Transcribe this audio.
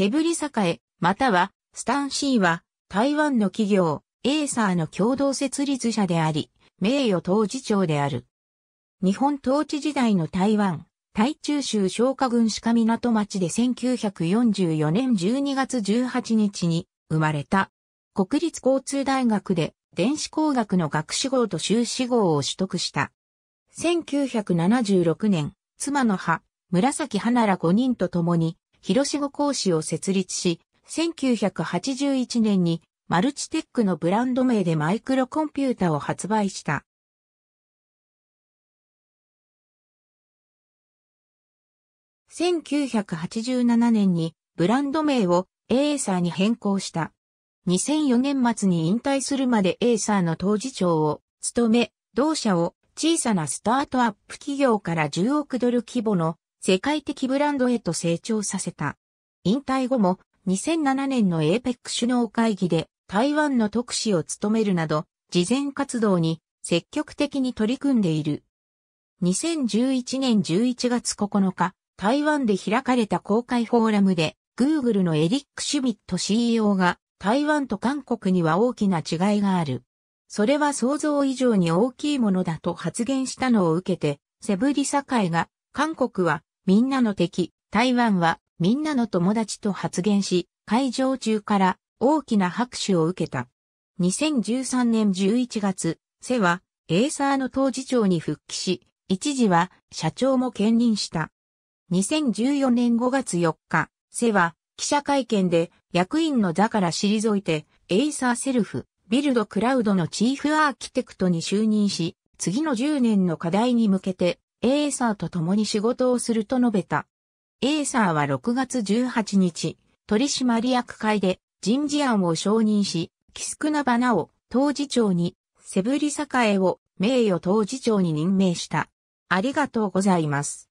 セブリ栄、またはスタンシーは台湾の企業、エーサーの共同設立者であり、名誉当事長である。日本統治時代の台湾、台中州昇華郡鹿港町で1944年12月18日に生まれた。国立交通大学で電子工学の学士号と修士号を取得した。1976年、妻の葉、紫花ら5人と共に広志語講師を設立し、1981年にマルチテックのブランド名でマイクロコンピュータを発売した。1987年にブランド名をエーサーに変更した。2004年末に引退するまでエーサーの当事長を務め、同社を小さなスタートアップ企業から10億ドル規模の世界的ブランドへと成長させた。引退後も2007年の APEC 首脳会議で台湾の特使を務めるなど、事前活動に積極的に取り組んでいる。2011年11月9日、台湾で開かれた公開フォーラムで、Google のエリック・シュミット CEO が、台湾と韓国には大きな違いがある。それは想像以上に大きいものだと発言したのを受けて、セブリサ会が、韓国はみんなの敵、台湾はみんなの友達と発言し、会場中から大きな拍手を受けた。2013年11月、セはエーサーの当事長に復帰し、一時は社長も兼任した。2014年5月4日、セは記者会見で役員の座から退いて、エイサーセルフ、ビルドクラウドのチーフアーキテクトに就任し、次の10年の課題に向けてエーサーと共に仕事をすると述べた。エーサーは6月18日、取締役会で人事案を承認し、キスクナバナを当事長に、セブリサカエを名誉当事長に任命した。ありがとうございます。